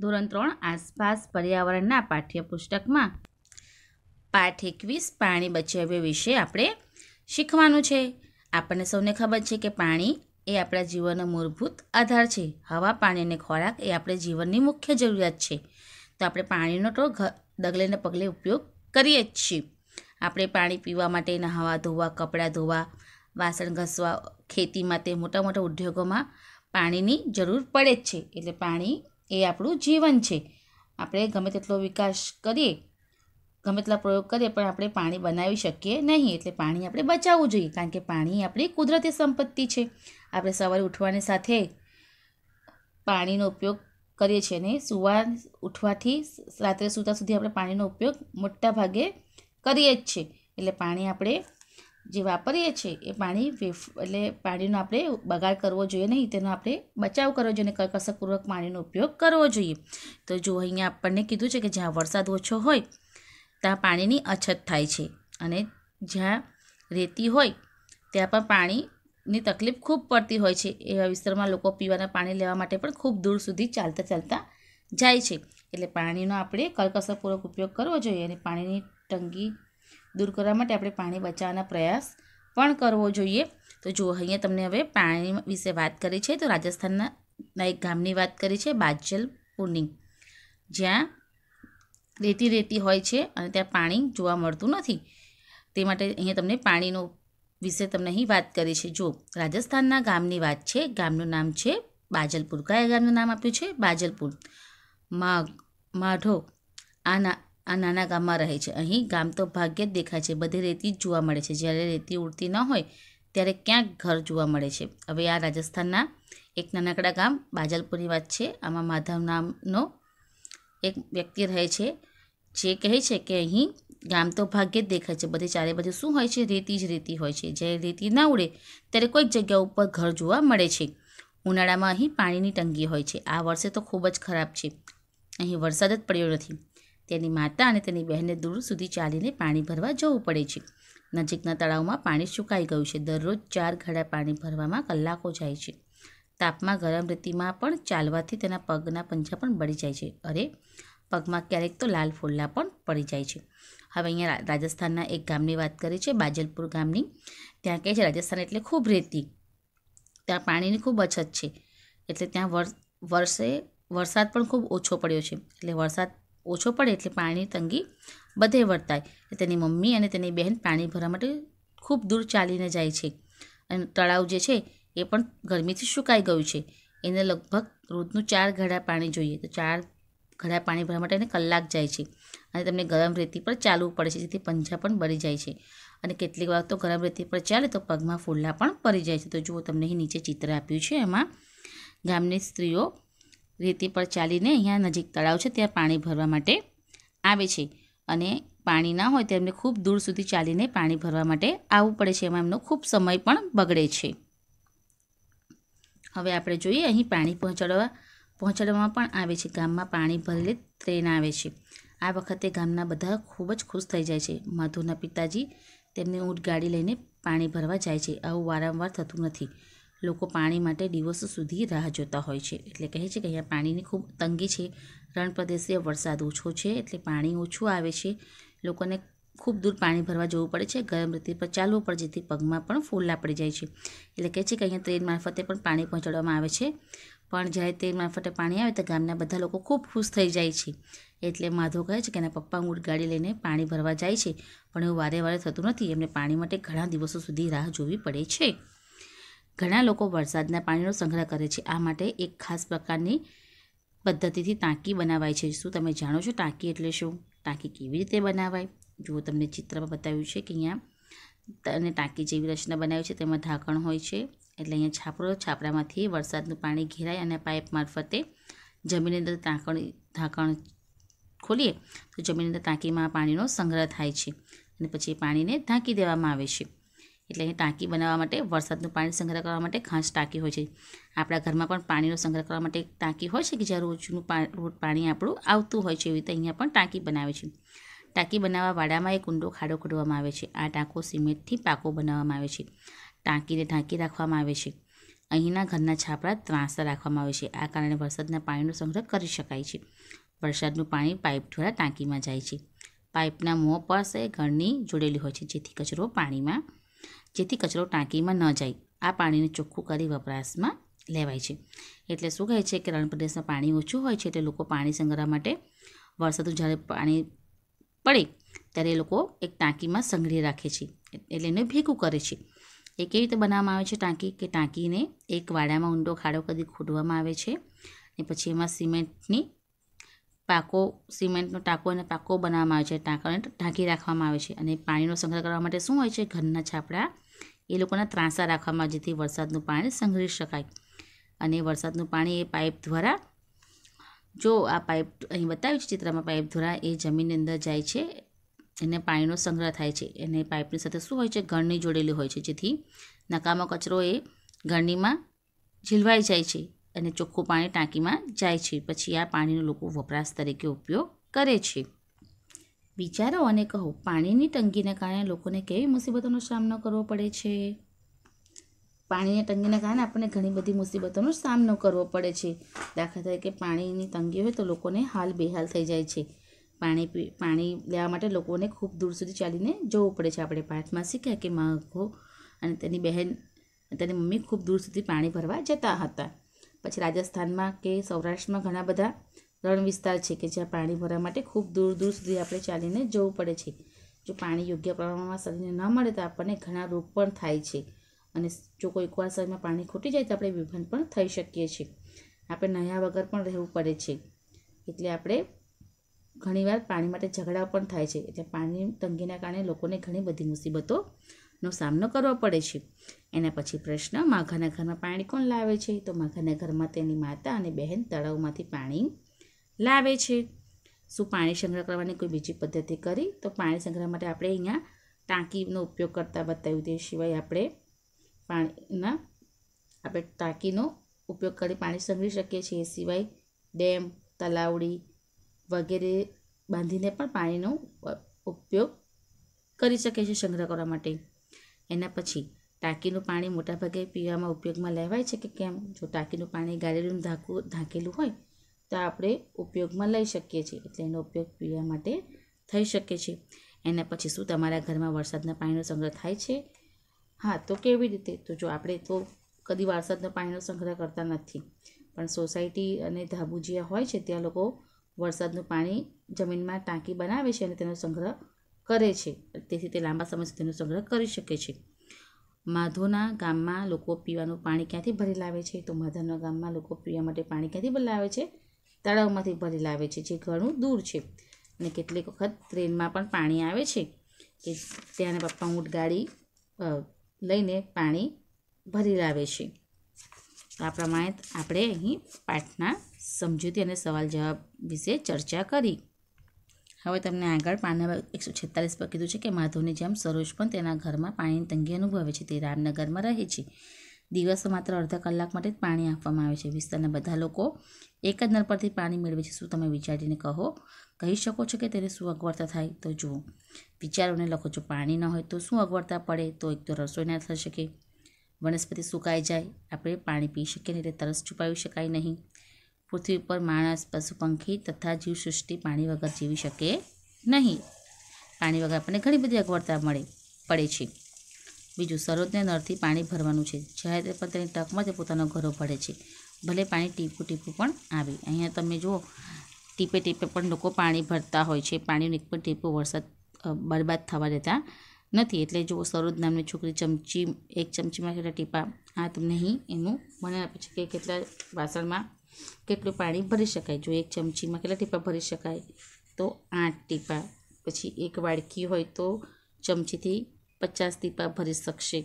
ધોરણ ત્રણ આસપાસ પર્યાવરણના પાઠ્યપુસ્તકમાં પાઠ એકવીસ પાણી બચાવ્યો વિશે આપણે શીખવાનું છે આપણને સૌને ખબર છે કે પાણી એ આપણા જીવનનો મૂળભૂત આધાર છે હવા પાણી અને ખોરાક એ આપણે જીવનની મુખ્ય જરૂરિયાત છે તો આપણે પાણીનો તો ડગલે ને પગલે ઉપયોગ કરીએ જ છીએ આપણે પાણી પીવા માટે નહાવા ધોવા કપડાં ધોવા વાસણ ઘસવા ખેતી માટે મોટા મોટા ઉદ્યોગોમાં પાણીની જરૂર પડે જ છે એટલે પાણી એ આપણું જીવન છે આપણે ગમે તેટલો વિકાસ કરીએ ગમે તેટલા પ્રયોગ કરીએ પણ આપણે પાણી બનાવી શકીએ નહીં એટલે પાણી આપણે બચાવવું જોઈએ કારણ કે પાણી આપણી કુદરતી સંપત્તિ છે આપણે સવારે ઉઠવાની સાથે પાણીનો ઉપયોગ કરીએ છીએ અને સુવા ઉઠવાથી રાત્રે સુતા સુધી આપણે પાણીનો ઉપયોગ મોટા ભાગે કરીએ જ છીએ એટલે પાણી આપણે જે વાપરીએ છીએ એ પાણી વેફ એટલે પાણીનો આપણે બગાડ કરવો જોઈએ નહીં તેનો આપણે બચાવ કરવો જોઈએ કરકસરપૂર્વક પાણીનો ઉપયોગ કરવો જોઈએ તો જો અહીંયા આપણને કીધું છે કે જ્યાં વરસાદ ઓછો હોય ત્યાં પાણીની અછત થાય છે અને જ્યાં રેતી હોય ત્યાં પણ પાણીની તકલીફ ખૂબ પડતી હોય છે એવા વિસ્તારમાં લોકો પીવાના પાણી લેવા માટે પણ ખૂબ દૂર સુધી ચાલતા ચાલતા જાય છે એટલે પાણીનો આપણે કરકસરપૂર્વક ઉપયોગ કરવો જોઈએ અને પાણીની ટંકી દૂર કરવા માટે આપણે પાણી બચાવવાના પ્રયાસ પણ કરવો જોઈએ તો જો અહીંયા તમને હવે પાણી વિશે વાત કરી છે તો રાજસ્થાનના એક ગામની વાત કરી છે બાજલ પુની જ્યાં રેતી રેતી હોય છે અને ત્યાં પાણી જોવા મળતું નથી તે માટે અહીંયા તમને પાણીનો વિશે તમને અહીં વાત કરી છે જો રાજસ્થાનના ગામની વાત છે ગામનું નામ છે બાજલપુર કયા ગામનું નામ આપ્યું છે બાજલપુર માઘ માઢો આના આ નાના ગામમાં રહે છે અહીં ગામ તો ભાગ્યે જ દેખાય છે બધે રેતી જ જોવા મળે છે જ્યારે રેતી ઉડતી ન હોય ત્યારે ક્યાંક ઘર જોવા મળે છે હવે આ રાજસ્થાનના એક નાનકડા ગામ બાજલપુરની વાત છે આમાં માધવ નામનો એક વ્યક્તિ રહે છે જે કહે છે કે અહીં ગામ તો ભાગ્યે જ દેખાય છે બધે ચારે બાજુ શું હોય છે રેતી જ રેતી હોય છે જ્યારે રેતી ના ઉડે ત્યારે કોઈક જગ્યા ઉપર ઘર જોવા મળે છે ઉનાળામાં અહીં પાણીની તંગી હોય છે આ વર્ષે તો ખૂબ જ ખરાબ છે અહીં વરસાદ જ પડ્યો નથી તેની માતા અને તેની બહેને દૂર સુધી ચાલીને પાણી ભરવા જવું પડે છે નજીકના તળાવમાં પાણી સુકાઈ ગયું છે દરરોજ ચાર ઘડા પાણી ભરવામાં કલાકો જાય છે તાપમાં ગરમ રેતીમાં પણ ચાલવાથી તેના પગના પંજા પણ બળી જાય છે અરે પગમાં ક્યારેક તો લાલ ફોલ્લા પણ પડી જાય છે હવે અહીંયા રાજસ્થાનના એક ગામની વાત કરી છે બાજલપુર ગામની ત્યાં કહે છે રાજસ્થાન એટલે ખૂબ રેતી ત્યાં પાણીની ખૂબ અછત છે એટલે ત્યાં વર્ષે વરસાદ પણ ખૂબ ઓછો પડ્યો છે એટલે વરસાદ ઓછો પડે એટલે પાણીની તંગી બધે વર્તાય તેની મમ્મી અને તેની બહેન પાણી ભરવા માટે ખૂબ દૂર ચાલીને જાય છે અને તળાવ જે છે એ પણ ગરમીથી સુકાઈ ગયું છે એને લગભગ રોજનું ચાર ઘડા પાણી જોઈએ તો ચાર ઘડા પાણી ભરવા માટે એને કલાક જાય છે અને તમને ગરમ રેતી પર ચાલવું પડે છે જેથી પંજા પણ બળી જાય છે અને કેટલીક વાર તો ગરમ રેતી પર ચાલે તો પગમાં ફૂલ્લા પણ પડી જાય છે તો જુઓ તમને અહીં નીચે ચિત્ર આપ્યું છે એમાં ગામની સ્ત્રીઓ રેતી પર ચાલીને અહીંયા નજીક તળાવ છે ત્યાં પાણી ભરવા માટે આવે છે અને પાણી ના હોય તો એમને ખૂબ દૂર સુધી ચાલીને પાણી ભરવા માટે આવવું પડે છે એમાં એમનો ખૂબ સમય પણ બગડે છે હવે આપણે જોઈએ અહીં પાણી પહોંચાડવા પહોંચાડવામાં પણ આવે છે ગામમાં પાણી ભરેલી ટ્રેન આવે છે આ વખતે ગામના બધા ખૂબ જ ખુશ થઈ જાય છે માધુના પિતાજી તેમની ઊંટ ગાડી લઈને પાણી ભરવા જાય છે આવું વારંવાર થતું નથી લોકો પાણી માટે દિવસો સુધી રાહ જોતા હોય છે એટલે કહે છે કે અહીંયા પાણીની ખૂબ તંગી છે રણ પ્રદેશે વરસાદ ઓછો છે એટલે પાણી ઓછું આવે છે લોકોને ખૂબ દૂર પાણી ભરવા જવું પડે છે ગરમ રીતે પર ચાલવું પડે જેથી પગમાં પણ ફોલ્લા પડી જાય છે એટલે કહે છે કે અહીંયા ટ્રેન મારફતે પણ પાણી પહોંચાડવામાં આવે છે પણ જ્યારે ટ્રેન મારફતે પાણી આવે તો ગામના બધા લોકો ખૂબ ખુશ થઈ જાય છે એટલે માધો કહે છે કે એના પપ્પા ઊંટ ગાડી લઈને પાણી ભરવા જાય છે પણ એવું વારે વારે થતું નથી એમને પાણી માટે ઘણા દિવસો સુધી રાહ જોવી પડે છે ઘણા લોકો વરસાદના પાણીનો સંગ્રહ કરે છે આ માટે એક ખાસ પ્રકારની પદ્ધતિથી ટાંકી બનાવાય છે શું તમે જાણો છો ટાંકી એટલે શું ટાંકી કેવી રીતે બનાવાય જુઓ તમને ચિત્રમાં બતાવ્યું છે કે અહીંયા અને ટાંકી જેવી રચના બનાવી છે તેમાં ઢાંકણ હોય છે એટલે અહીંયા છાપરો છાપરામાંથી વરસાદનું પાણી ઘેરાય અને પાઇપ મારફતે જમીનની અંદર ટાંકણ ઢાંકણ ખોલીએ તો જમીનની અંદર ટાંકીમાં પાણીનો સંગ્રહ થાય છે અને પછી પાણીને ઢાંકી દેવામાં આવે છે એટલે એની ટાંકી બનાવવા માટે વરસાદનું પાણી સંગ્રહ કરવા માટે ખાસ ટાંકી હોય છે આપણા ઘરમાં પણ પાણીનો સંગ્રહ કરવા માટે ટાંકી હોય છે કે જ્યાં રોજનું રોજ પાણી આપણું આવતું હોય છે એવી રીતે અહીંયા પણ ટાંકી બનાવે છે ટાંકી બનાવવા વાડામાં એક ઊંડો ખાડો ખોદવામાં આવે છે આ ટાંકો સિમેન્ટથી પાકો બનાવવામાં આવે છે ટાંકીને ઢાંકી રાખવામાં આવે છે અહીંના ઘરના છાપરા ત્રાંસા રાખવામાં આવે છે આ કારણે વરસાદના પાણીનો સંગ્રહ કરી શકાય છે વરસાદનું પાણી પાઇપ દ્વારા ટાંકીમાં જાય છે પાઇપના મોં પાસે ઘરની જોડેલી હોય છે જેથી કચરો પાણીમાં જેથી કચરો ટાંકીમાં ન જાય આ પાણીને ચોખ્ખું કરી વપરાશમાં લેવાય છે એટલે શું કહે છે કે રણ પ્રદેશમાં પાણી ઓછું હોય છે એટલે લોકો પાણી સંગ્રહવા માટે વરસાદનું જ્યારે પાણી પડે ત્યારે એ લોકો એક ટાંકીમાં સંગ્રહી રાખે છે એટલે એને ભેગું કરે છે એ કેવી રીતે બનાવવામાં આવે છે ટાંકી કે ટાંકીને એક વાડામાં ઊંડો ખાડો કરી ખોદવામાં આવે છે ને પછી એમાં સિમેન્ટની પાકો સિમેન્ટનો ટાંકો અને પાકો બનાવવામાં આવે છે ટાંકાને ઢાંકી રાખવામાં આવે છે અને પાણીનો સંગ્રહ કરવા માટે શું હોય છે ઘરના છાપડા એ લોકોના ત્રાંસા રાખવામાં જેથી વરસાદનું પાણી સંગ્રહી શકાય અને વરસાદનું પાણી એ પાઇપ દ્વારા જો આ પાઇપ અહીં બતાવ્યું છે ચિત્રમાં પાઇપ દ્વારા એ જમીનની અંદર જાય છે એને પાણીનો સંગ્રહ થાય છે એને પાઇપની સાથે શું હોય છે ગળણી જોડેલી હોય છે જેથી નકામો કચરો એ ગળણીમાં ઝીલવાઈ જાય છે અને ચોખ્ખું પાણી ટાંકીમાં જાય છે પછી આ પાણીનો લોકો વપરાશ તરીકે ઉપયોગ કરે છે વિચારો અને કહો પાણીની તંગીને કારણે લોકોને કેવી મુસીબતોનો સામનો કરવો પડે છે પાણીની તંગીને કારણે આપણને ઘણી બધી મુસીબતોનો સામનો કરવો પડે છે દાખલા તરીકે પાણીની તંગી હોય તો લોકોને હાલ બેહાલ થઈ જાય છે પાણી પી પાણી લેવા માટે લોકોને ખૂબ દૂર સુધી ચાલીને જવું પડે છે આપણે પાઠમાં શીખ્યા કે માગો અને તેની બહેન તેની મમ્મી ખૂબ દૂર સુધી પાણી ભરવા જતા હતા પછી રાજસ્થાનમાં કે સૌરાષ્ટ્રમાં ઘણા બધા રણ વિસ્તાર છે કે જ્યાં પાણી ભરવા માટે ખૂબ દૂર દૂર સુધી આપણે ચાલીને જવું પડે છે જો પાણી યોગ્ય પ્રમાણમાં શરીરને ન મળે તો આપણને ઘણા રોગ પણ થાય છે અને જો કોઈક વાર શરીરમાં પાણી ખૂટી જાય તો આપણે વિભાન પણ થઈ શકીએ છીએ આપણે નયા વગર પણ રહેવું પડે છે એટલે આપણે ઘણીવાર પાણી માટે ઝઘડા પણ થાય છે એટલે પાણી તંગીના કારણે લોકોને ઘણી બધી મુસીબતોનો સામનો કરવો પડે છે એના પછી પ્રશ્ન માઘાના ઘરમાં પાણી કોણ લાવે છે તો માઘાના ઘરમાં તેની માતા અને બહેન તળાવમાંથી પાણી લાવે છે શું પાણી સંગ્રહ કરવાની કોઈ બીજી પદ્ધતિ કરી તો પાણી સંગ્રહ માટે આપણે અહીંયા ટાંકીનો ઉપયોગ કરતાં બતાવ્યું તે સિવાય આપણે પાણીના આપણે ટાંકીનો ઉપયોગ કરી પાણી સંગ્રહી શકીએ છીએ એ સિવાય ડેમ તલાવડી વગેરે બાંધીને પણ પાણીનો ઉપયોગ કરી શકે છે સંગ્રહ કરવા માટે એના પછી ટાંકીનું પાણી મોટાભાગે પીવામાં ઉપયોગમાં લેવાય છે કે કેમ જો ટાંકીનું પાણી ગારેલું ઢાંકું ઢાંકેલું હોય તો આપણે ઉપયોગમાં લઈ શકીએ છીએ એટલે એનો ઉપયોગ પીવા માટે થઈ શકે છે એના પછી શું તમારા ઘરમાં વરસાદના પાણીનો સંગ્રહ થાય છે હા તો કેવી રીતે તો જો આપણે તો કદી વરસાદના પાણીનો સંગ્રહ કરતા નથી પણ સોસાયટી અને ધાબુ જ્યાં હોય છે ત્યાં લોકો વરસાદનું પાણી જમીનમાં ટાંકી બનાવે છે અને તેનો સંગ્રહ કરે છે તેથી તે લાંબા સમય સુધી તેનો સંગ્રહ કરી શકે છે માધોના ગામમાં લોકો પીવાનું પાણી ક્યાંથી ભરી લાવે છે તો માધવના ગામમાં લોકો પીવા માટે પાણી ક્યાંથી ભરી લાવે છે તળાવમાંથી ભરી લાવે છે જે ઘણું દૂર છે અને કેટલીક વખત ટ્રેનમાં પણ પાણી આવે છે કે ત્યાંના પપ્પા ઊંટ ગાડી લઈને પાણી ભરી લાવે છે આ પ્રમાણે આપણે અહીં પાઠના સમજૂતી અને સવાલ જવાબ વિશે ચર્ચા કરી હવે તમને આગળ પાના એકસો છેતાલીસ પર કીધું છે કે માધવની જેમ સરોજ પણ તેના ઘરમાં પાણીની તંગી અનુભવે છે તે રામનગરમાં રહે છે દિવસો માત્ર અડધા કલાક માટે જ પાણી આપવામાં આવે છે વિસ્તારના બધા લોકો એક જ નળ પરથી પાણી મેળવે છે શું તમે વિચારીને કહો કહી શકો છો કે તેને શું અગવડતા થાય તો જુઓ વિચારોને લખો જો પાણી ન હોય તો શું અગવડતા પડે તો એક તો રસોઈ ના થઈ શકે વનસ્પતિ સુકાઈ જાય આપણે પાણી પી શકીએ નહીં એટલે તરસ છુપાવી શકાય નહીં પૃથ્વી ઉપર માણસ પશુ પંખી તથા સૃષ્ટિ પાણી વગર જીવી શકે નહીં પાણી વગર આપણને ઘણી બધી અગવડતા મળે પડે છે બીજું સરોદને નળથી પાણી ભરવાનું છે જ્યારે પણ તેની ટકમાં તે પોતાનો ઘરો ભરે છે ભલે પાણી ટીપું ટીપું પણ આવે અહીંયા તમે જુઓ ટીપે ટીપે પણ લોકો પાણી ભરતા હોય છે પાણીનું એક પણ ટીપું વરસાદ બરબાદ થવા દેતા નથી એટલે જો સરોદ નામની છોકરી ચમચી એક ચમચીમાં કેટલા ટીપા આ તમને અહીં એનું મને આપે છે કે કેટલા વાસણમાં કેટલું પાણી ભરી શકાય જો એક ચમચીમાં કેટલા ટીપા ભરી શકાય તો આઠ ટીપા પછી એક વાડકી હોય તો ચમચીથી પચાસ દીપા ભરી શકશે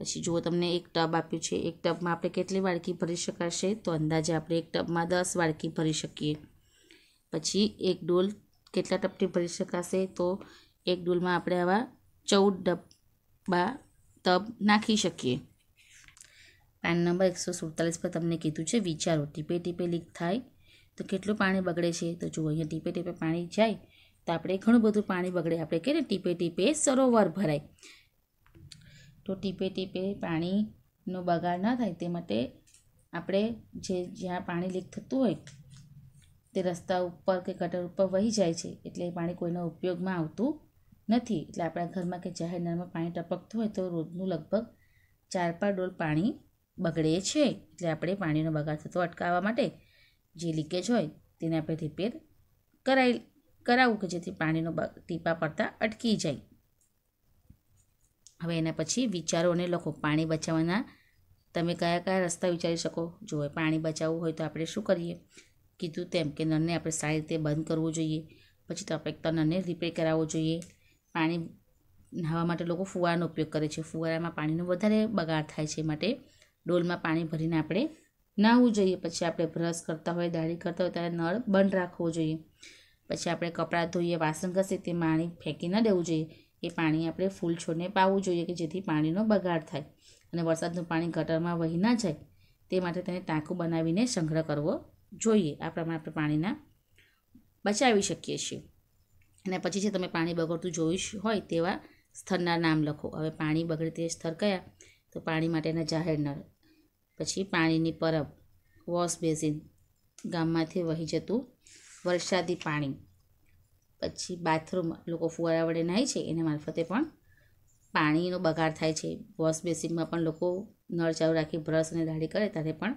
પછી જુઓ તમને એક ટબ આપ્યું છે એક ટબમાં આપણે કેટલી વાડકી ભરી શકાશે તો અંદાજે આપણે એક ટબમાં દસ વાડકી ભરી શકીએ પછી એક ડોલ કેટલા ટબથી ભરી શકાશે તો એક ડોલમાં આપણે આવા ચૌદ ડબ્બા ટબ નાખી શકીએ પાન નંબર એકસો સુડતાલીસ પર તમને કીધું છે વિચારો ટીપે ટીપે લીક થાય તો કેટલું પાણી બગડે છે તો જુઓ અહીંયા ટીપે ટીપે પાણી જાય તો આપણે ઘણું બધું પાણી બગડે આપણે કહીએ ટીપે ટીપે સરોવર ભરાય તો ટીપે ટીપે પાણીનો બગાડ ન થાય તે માટે આપણે જે જ્યાં પાણી લીક થતું હોય તે રસ્તા ઉપર કે ગટર ઉપર વહી જાય છે એટલે એ પાણી કોઈના ઉપયોગમાં આવતું નથી એટલે આપણા ઘરમાં કે જાહેર નળમાં પાણી ટપકતું હોય તો રોજનું લગભગ ચાર પાંચ ડોલ પાણી બગડે છે એટલે આપણે પાણીનો બગાડ થતો અટકાવવા માટે જે લીકેજ હોય તેને આપણે રિપેર કરાવી કરાવવું કે જેથી પાણીનો ટીપા પડતા અટકી જાય હવે એના પછી વિચારોને લખો પાણી બચાવવાના તમે કયા કયા રસ્તા વિચારી શકો જો પાણી બચાવવું હોય તો આપણે શું કરીએ કીધું તેમ કે નળને આપણે સારી રીતે બંધ કરવું જોઈએ પછી તો આપણે તો નળને રિપેર કરાવવો જોઈએ પાણી નહાવા માટે લોકો ફુવારાનો ઉપયોગ કરે છે ફુવારામાં પાણીનો વધારે બગાડ થાય છે માટે ડોલમાં પાણી ભરીને આપણે નાહવું જોઈએ પછી આપણે બ્રશ કરતા હોય દાઢી કરતા હોય ત્યારે નળ બંધ રાખવો જોઈએ પછી આપણે કપડાં ધોઈએ વાસણ ઘસીએ તે પાણી ફેંકી ન દેવું જોઈએ એ પાણી આપણે ફૂલ છોડને પાવું જોઈએ કે જેથી પાણીનો બગાડ થાય અને વરસાદનું પાણી ગટરમાં વહી ન જાય તે માટે તેને ટાંકું બનાવીને સંગ્રહ કરવો જોઈએ આ પ્રમાણે આપણે પાણીના બચાવી શકીએ છીએ અને પછી જે તમે પાણી બગડતું જોયું હોય તેવા સ્થળના નામ લખો હવે પાણી બગડે તે સ્થળ કયા તો પાણી માટેના જાહેર નળ પછી પાણીની પરબ વોશ બેસિન ગામમાંથી વહી જતું વરસાદી પાણી પછી બાથરૂમ લોકો ફુવારા વડે નાહી છે એને મારફતે પણ પાણીનો બગાડ થાય છે વોશ બેસિનમાં પણ લોકો નળ ચાલુ રાખી બ્રશ અને દાઢી કરે ત્યારે પણ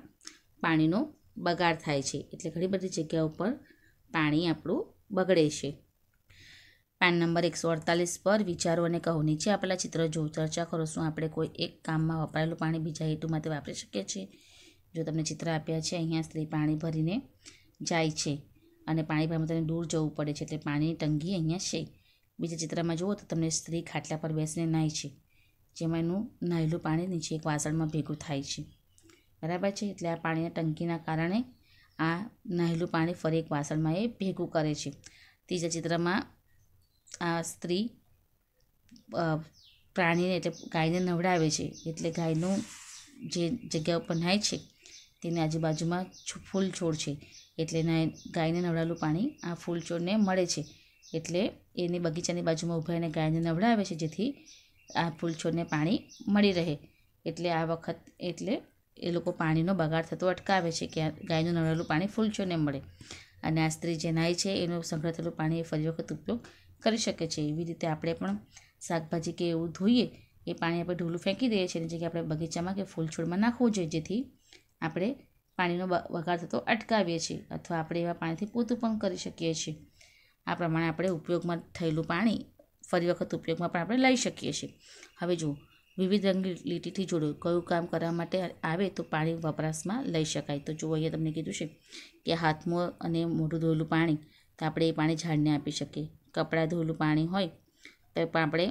પાણીનો બગાડ થાય છે એટલે ઘણી બધી જગ્યાઓ પર પાણી આપણું બગડે છે પાન નંબર એકસો અડતાલીસ પર વિચારો અને કહો નીચે આપેલા ચિત્ર જો ચર્ચા કરો શું આપણે કોઈ એક કામમાં વપરાયેલું પાણી બીજા હેતુ માટે વાપરી શકીએ છીએ જો તમને ચિત્ર આપ્યા છે અહીંયા સ્ત્રી પાણી ભરીને જાય છે અને પાણી પરમાં તમને દૂર જવું પડે છે એટલે પાણીની ટંકી અહીંયા છે બીજા ચિત્રમાં જુઓ તો તમને સ્ત્રી ખાટલા પર બેસીને નાહી છે જેમાં એનું નાહેલું પાણી નીચે એક વાસણમાં ભેગું થાય છે બરાબર છે એટલે આ પાણીની ટંકીના કારણે આ નાહેલું પાણી ફરી એક વાસણમાં એ ભેગું કરે છે ત્રીજા ચિત્રમાં આ સ્ત્રી પ્રાણીને એટલે ગાયને નવડાવે છે એટલે ગાયનું જે જગ્યા ઉપર નાય છે તેની આજુબાજુમાં ફૂલ છોડ છે એટલે ગાયને નવડાવેલું પાણી આ ફૂલ છોડને મળે છે એટલે એને બગીચાની બાજુમાં ઊભા એને ગાયને નવડાવે છે જેથી આ ફૂલ છોડને પાણી મળી રહે એટલે આ વખત એટલે એ લોકો પાણીનો બગાડ થતો અટકાવે છે કે ગાયનું નવડાવેલું પાણી ફૂલ છોડને મળે અને આ સ્ત્રી જે નાય છે એનું સંગ્રહ થયેલું પાણી એ ફરી વખત ઉપયોગ કરી શકે છે એવી રીતે આપણે પણ શાકભાજી કે એવું ધોઈએ એ પાણી આપણે ઢૂલું ફેંકી દઈએ છીએ એની જગ્યાએ આપણે બગીચામાં કે ફૂલ છોડમાં નાખવું જોઈએ જેથી આપણે પાણીનો વઘાર થતો અટકાવીએ છીએ અથવા આપણે એવા પાણીથી પોતું પણ કરી શકીએ છીએ આ પ્રમાણે આપણે ઉપયોગમાં થયેલું પાણી ફરી વખત ઉપયોગમાં પણ આપણે લઈ શકીએ છીએ હવે જો વિવિધ રંગની લીટીથી જોડો કયું કામ કરવા માટે આવે તો પાણી વપરાશમાં લઈ શકાય તો જુઓ અહીંયા તમને કીધું છે કે હાથમાં અને મોઢું ધોયેલું પાણી તો આપણે એ પાણી ઝાડને આપી શકીએ કપડાં ધોયેલું પાણી હોય તો પણ આપણે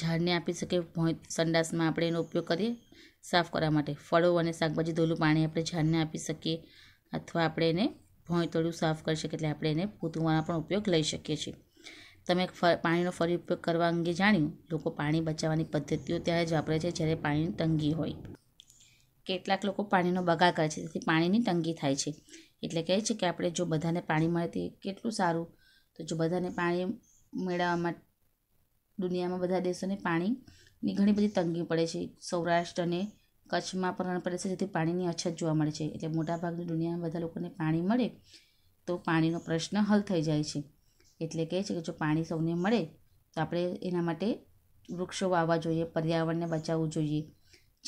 ઝાડને આપી શકીએ ભોંય સંડાસમાં આપણે એનો ઉપયોગ કરીએ સાફ કરવા માટે ફળો અને શાકભાજી ધોયેલું પાણી આપણે ઝાડને આપી શકીએ અથવા આપણે એને ભોંયતળું સાફ કરી શકીએ એટલે આપણે એને પૂતવામાં પણ ઉપયોગ લઈ શકીએ છીએ તમે પાણીનો ફરી ઉપયોગ કરવા અંગે જાણ્યું લોકો પાણી બચાવવાની પદ્ધતિઓ ત્યારે જ વાપરે છે જ્યારે પાણીની તંગી હોય કેટલાક લોકો પાણીનો બગાડ કરે છે તેથી પાણીની તંગી થાય છે એટલે કહે છે કે આપણે જો બધાને પાણી મળે તે કેટલું સારું તો જો બધાને પાણી મેળવવા માટે દુનિયામાં બધા દેશોને પાણીની ઘણી બધી તંગી પડે છે સૌરાષ્ટ્ર અને કચ્છમાં પણ પડે છે જેથી પાણીની અછત જોવા મળે છે એટલે મોટાભાગની દુનિયામાં બધા લોકોને પાણી મળે તો પાણીનો પ્રશ્ન હલ થઈ જાય છે એટલે કહે છે કે જો પાણી સૌને મળે તો આપણે એના માટે વૃક્ષો વાવવા જોઈએ પર્યાવરણને બચાવવું જોઈએ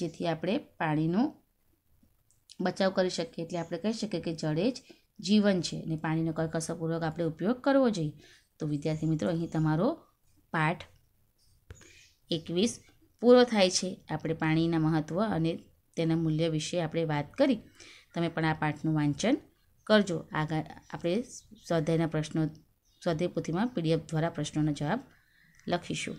જેથી આપણે પાણીનો બચાવ કરી શકીએ એટલે આપણે કહી શકીએ કે જળે જ જીવન છે અને પાણીનો કરકસરપૂર્વક આપણે ઉપયોગ કરવો જોઈએ તો વિદ્યાર્થી મિત્રો અહીં તમારો પાઠ એકવીસ પૂરો થાય છે આપણે પાણીના મહત્ત્વ અને તેના મૂલ્ય વિશે આપણે વાત કરી તમે પણ આ પાઠનું વાંચન કરજો આગળ આપણે સ્વાધ્યાયના પ્રશ્નો સ્વાધ્યાય પોથીમાં પીડીએફ દ્વારા પ્રશ્નોનો જવાબ લખીશું